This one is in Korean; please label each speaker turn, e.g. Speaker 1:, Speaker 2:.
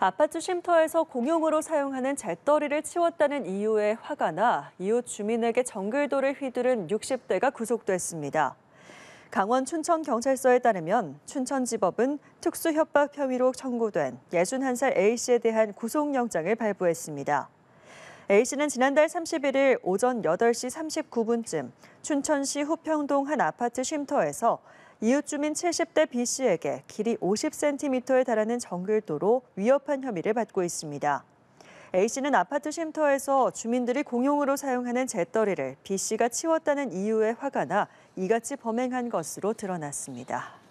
Speaker 1: 아파트 쉼터에서 공용으로 사용하는 잿더리를 치웠다는 이유에 화가 나 이웃 주민에게 정글도를 휘두른 60대가 구속됐습니다. 강원 춘천경찰서에 따르면 춘천지법은 특수협박 혐의로 청구된 61살 A씨에 대한 구속영장을 발부했습니다. A씨는 지난달 31일 오전 8시 39분쯤 춘천시 후평동 한 아파트 쉼터에서 이웃 주민 70대 B 씨에게 길이 50cm에 달하는 정글도로 위협한 혐의를 받고 있습니다. A 씨는 아파트 쉼터에서 주민들이 공용으로 사용하는 재떨이를 B 씨가 치웠다는 이유에 화가 나 이같이 범행한 것으로 드러났습니다.